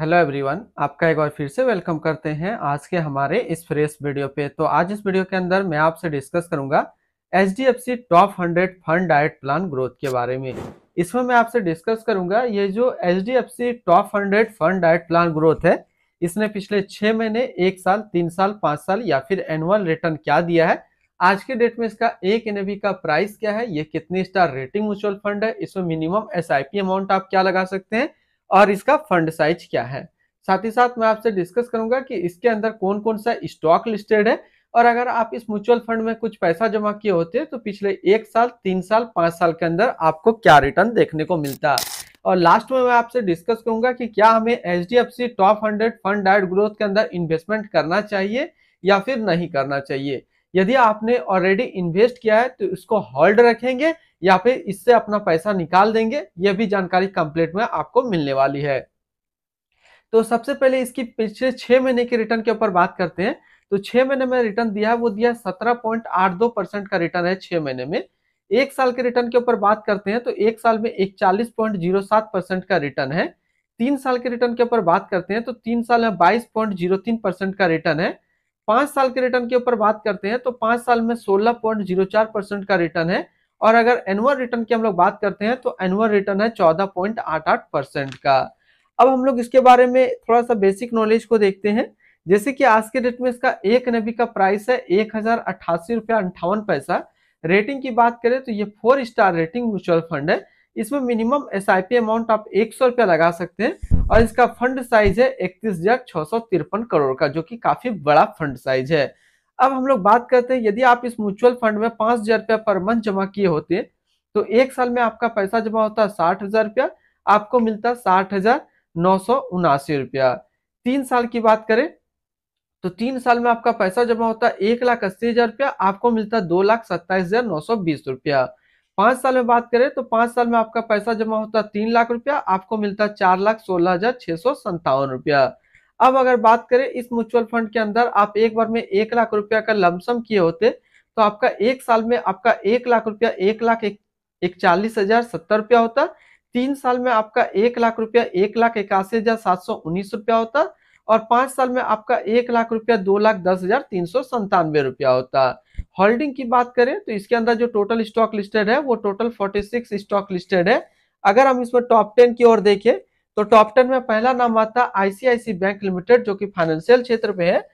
hello everyone आपका एक बार फिर से वेलकम करते हैं आज के हमारे इस फ्रेश वीडियो पे तो आज इस वीडियो के अंदर मैं आपसे डिस्कस करूंगा H D F C top hundred fund डाइट प्लान ग्रोथ के बारे में इसमें मैं आपसे डिस्कस करूंगा ये जो H D F C top hundred fund डाइट प्लान ग्रोथ है इसने पिछले छः महीने एक साल तीन साल पाँच साल या फिर एनुअल रिटर्न क्या दिया है आज के डेट में इसका एक एन का प्राइस क्या है ये कितनी स्टार रेटिंग म्यूचुअल फंड है इसमें मिनिमम एस अमाउंट आप क्या लगा सकते हैं और इसका फंड साइज क्या है साथ ही साथ मैं आपसे डिस्कस करूंगा कि इसके अंदर कौन कौन सा स्टॉक लिस्टेड है और अगर आप इस म्यूचुअल फंड में कुछ पैसा जमा किए होते हैं तो पिछले एक साल तीन साल पांच साल के अंदर आपको क्या रिटर्न देखने को मिलता और लास्ट में मैं आपसे डिस्कस करूंगा कि क्या हमें H D F C top hundred fund डायट ग्रोथ के अंदर इन्वेस्टमेंट करना चाहिए या फिर नहीं करना चाहिए यदि आपने ऑलरेडी इन्वेस्ट किया है तो इसको होल्ड रखेंगे या फिर इससे अपना पैसा निकाल देंगे यह भी जानकारी कंप्लीट में आपको मिलने वाली है तो सबसे पहले इसकी पिछले छह महीने के रिटर्न के ऊपर बात करते हैं तो छह महीने में रिटर्न दिया है वो दिया सत्रह पॉइंट आठ दो परसेंट का रिटर्न है छह महीने में एक साल के रिटर्न के ऊपर बात करते हैं तो एक साल में एक चालीस पॉइंट जीरो सात परसेंट का रिटर्न है तीन साल के रिटर्न के ऊपर बात करते हैं तो तीन साल में बाईस पॉइंट जीरो तीन परसेंट का रिटर्न है पांच साल के रिटर्न के ऊपर बात करते हैं तो पांच साल में 16.04 परसेंट का रिटर्न है और अगर एनुअल रिटर्न की हम लोग बात करते हैं तो एनुअल रिटर्न है 14.88 परसेंट का अब हम लोग इसके बारे में थोड़ा सा बेसिक नॉलेज को देखते हैं जैसे कि आज के डेट में इसका एक नबी का प्राइस है एक हजार रुपया अंठावन पैसा रेटिंग की बात करें तो ये four star rating mutual fund है इसमें मिनिमम एस अमाउंट आप एक सौ रुपया लगा सकते हैं और इसका फंड साइज है इकतीस हजार छह सौ तिरपन करोड़ का जो कि काफी बड़ा फंड साइज है अब हम लोग बात करते हैं यदि आप इस म्यूचुअल फंड में पांच हजार रुपया पर मंथ जमा किए होते तो एक साल में आपका पैसा जमा होता साठ हजार रुपया आपको मिलता साठ हजार नौ सौ उनासी रुपया तीन साल की बात करें तो तीन साल में आपका पैसा जमा होता एक लाख अस्सी हजार रुपया आपको मिलता दो लाख सत्ताईस हजार नौ सौ बीस रुपया पांच साल में बात करें तो पांच साल में आपका पैसा जमा होता है तीन लाख रुपया आपको मिलता है चार लाख सोलह हजार छह सौ संतावन रुपया अब अगर बात करें इस म्यूचुअल फंड के अंदर आप एक बार में एक लाख रुपया का लमसम किए होते तो आपका एक साल में आपका एक लाख रुपया एक लाख इकचालीस हजार सत्तर रुपया होता तीन साल में आपका एक लाख रुपया एक लाख इक्यासी हजार सात सौ उन्नीस रुपया होता और पांच साल में आपका एक लाख रुपया दो लाख दस हजार तीन सौ संतानवे रुपया होता होल्डिंग की बात करें तो इसके अंदर जो टोटल स्टॉक लिस्टेड है वो total forty six stock listed है अगर हम इसमें टॉप टेन की ओर देखें तो टॉप टेन में पहला नाम आता आईसीआईसी बैंक लिमिटेड जो कि फाइनेंशियल क्षेत्र पे है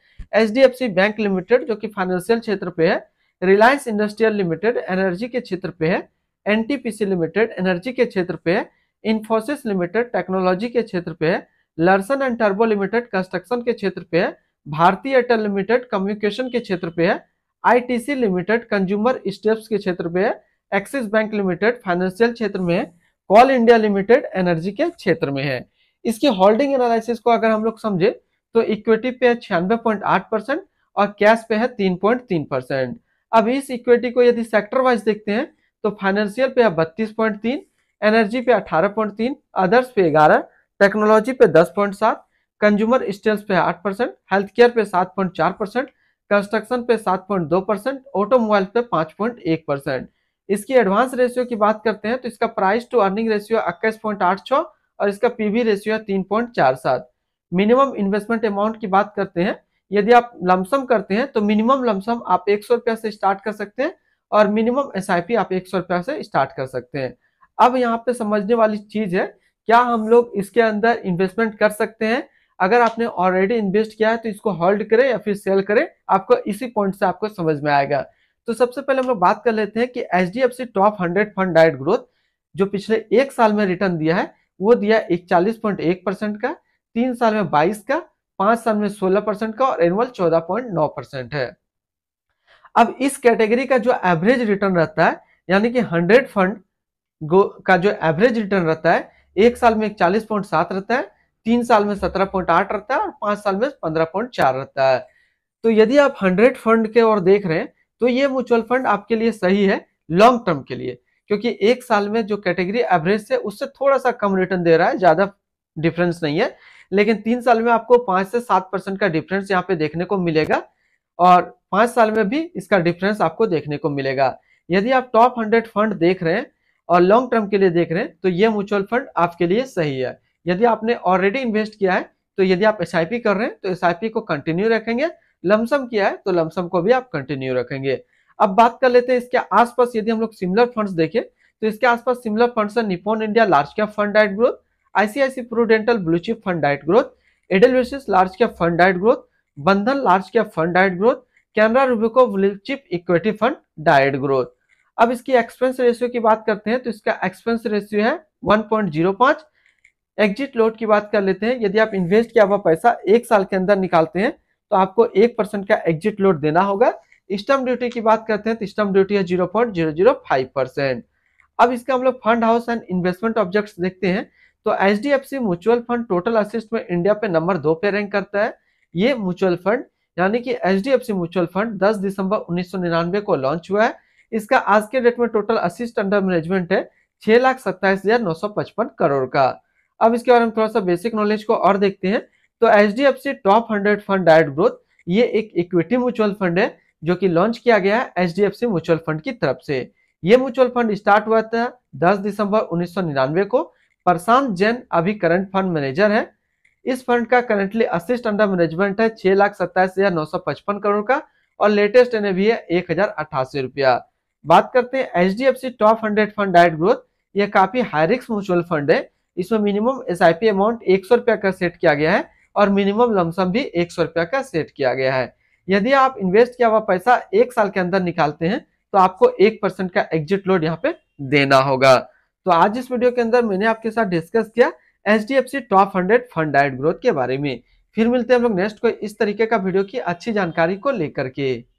एच बैंक लिमिटेड जो कि फाइनेंशियल क्षेत्र पे है रिलायंस इंडस्ट्रियल लिमिटेड एनर्जी के क्षेत्र पे है एनटीपीसी लिमिटेड एनर्जी के क्षेत्र पे है इन्फोसिस लिमिटेड टेक्नोलॉजी के क्षेत्र पे है लर्सन एंड टर्बो लिमिटेड कंस्ट्रक्शन के क्षेत्र पे है भारतीय एयरटेल लिमिटेड कम्युनिकेशन के क्षेत्र पे है आईटीसी लिमिटेड कंज्यूमर स्टेप्स के क्षेत्र पे है एक्सिस बैंक लिमिटेड फाइनेंशियल क्षेत्र में है कॉल इंडिया लिमिटेड एनर्जी के क्षेत्र में है इसकी होल्डिंग एनालिसिस को अगर हम लोग समझे तो इक्विटी पे है छियानवे पॉइंट आठ परसेंट और कैश पे है तीन पॉइंट तीन परसेंट अब इस इक्विटी को यदि सेक्टर वाइज देखते हैं तो फाइनेंशियल पे है बत्तीस पॉइंट तीन एनर्जी पे अठारह पॉइंट तीन अदर्स पे ग्यारह टेक्नोलॉजी पे दस पॉइंट सात कंज्यूमर स्टेल्स पे आठ परसेंट हेल्थ केयर पे सात पॉइंट चार परसेंट कंस्ट्रक्शन पे सात पॉइंट दो परसेंट ऑटोमोबाइल पे पांच पॉइंट एक परसेंट इसकी एडवांस रेशियो की बात करते हैं तो इसका प्राइस टू अर्निंग रेशियो इक्कीस पॉइंट आठ छः और इसका पीवी रेशियो है तीन पॉइंट चार सात मिनिमम इन्वेस्टमेंट अमाउंट की बात करते हैं यदि आप लमसम करते हैं तो मिनिमम लमसम आप एक सौ रुपया से स्टार्ट कर सकते हैं और मिनिमम एस आप एक सौ रुपया से स्टार्ट कर सकते हैं अब यहाँ पे समझने वाली चीज़ है क्या हम लोग इसके अंदर इन्वेस्टमेंट कर सकते हैं अगर आपने ऑलरेडी इन्वेस्ट किया है तो इसको होल्ड करें या फिर सेल करें आपको इसी पॉइंट से आपको समझ में आएगा तो सबसे पहले हम लोग बात कर लेते हैं कि H D F C top hundred fund direct growth जो पिछले एक साल में रिटर्न दिया है वो दिया इकचालीस पॉइंट एक परसेंट का तीन साल में बाईस का पांच साल में सोलह परसेंट का और एनुअल चौदह पॉइंट नौ परसेंट है अब इस कैटेगरी का जो एवरेज रिटर्न रहता है यानी कि हंड्रेड फंड का जो एवरेज रिटर्न रहता है एक साल में चालीस पॉइंट सात रहता है तीन साल में सत्रह पॉइंट आठ रहता है और पांच साल में पंद्रह पॉइंट चार रहता है तो यदि आप हंड्रेड फंड के और देख रहे हैं तो ये म्यूचुअल फंड आपके लिए सही है लॉन्ग टर्म के लिए क्योंकि एक साल में जो कैटेगरी एवरेज है उससे थोड़ा सा कम रिटर्न दे रहा है ज्यादा डिफरेंस नहीं है लेकिन तीन साल में आपको पांच से सात परसेंट का डिफरेंस यहाँ पे देखने को मिलेगा और पांच साल में भी इसका डिफरेंस आपको देखने को मिलेगा यदि आप टॉप हंड्रेड फंड देख रहे हैं और लॉन्ग टर्म के लिए देख रहे हैं तो ये म्यूचुअल फंड आपके लिए सही है यदि आपने ऑलरेडी इन्वेस्ट किया है तो यदि आप एस कर रहे हैं तो एस को कंटिन्यू रखेंगे लमसम किया है तो लमसम को भी आप कंटिन्यू रखेंगे अब बात कर लेते हैं इसके आसपास यदि हम लोग सिमिलर फंड्स देखें तो इसके आसपास सिमिलर फंड्स है Nippon India large cap fund diet growth ICIC प्रोडेंटल blue chip fund diet growth एडलविस large cap fund diet growth बंधन large cap fund diet growth Canara रूबिको blue chip equity fund diet growth अब इसकी expense ratio की बात करते हैं तो इसका एक्सपेंस रेशियो है 1.05 एग्जिट लोड की बात कर लेते हैं यदि आप इन्वेस्ट किया हुआ पैसा एक साल के अंदर निकालते हैं तो आपको एक परसेंट का एग्जिट लोड देना होगा स्टम्प ड्यूटी की बात करते हैं तो स्टम्प ड्यूटी है zero point zero zero five percent अब इसका हम लोग fund house and investment object देखते हैं तो H D F C mutual fund total asset में इंडिया पे नंबर दो पे रैंक करता है ये म्यूचुअल फंड यानी कि H D F C mutual fund 10 दिसंबर 1999 को लॉन्च हुआ है इसका आज के डेट में टोटल असिस्ट अंडर मैनेजमेंट है छह लाख सत्ताईस हजार नौ सौ पचपन करोड़ का अब इसके बारे में थोड़ा सा बेसिक नॉलेज को और देखते हैं तो H D F C top hundred fund direct growth ये एक इक्विटी म्यूचुअल फंड है जो कि लॉन्च किया गया है H D F C mutual fund की तरफ से ये म्यूचुअल फंड स्टार्ट हुआ था दस दिसंबर उन्नीस सौ निन्यानवे को प्रशांत जैन अभी करंट फंड मैनेजर है इस फंड का करंटली असिस्ट अंडर मैनेजमेंट है छह लाख सत्ताईस हजार नौ सौ पचपन करोड़ का और लेटेस्ट एन भी है एक हजार अठासी रुपया बात करते हैं H D F C top hundred fund direct growth यह काफी हाई रिस्क म्यूचुअल फंड है इसमें minimum S I P amount एक सौ रुपया का सेट किया गया है और मिनिमम लमसम भी एक सौ रुपया का सेट किया गया है यदि आप इन्वेस्ट किया हुआ पैसा एक साल के अंदर निकालते हैं तो आपको एक परसेंट का एग्जिट लोड यहाँ पे देना होगा तो आज इस वीडियो के अंदर मैंने आपके साथ डिस्कस किया H D F C top hundred fund direct growth के बारे में फिर मिलते हैं हम लोग नेक्स्ट को इस तरीके का वीडियो की अच्छी जानकारी को लेकर के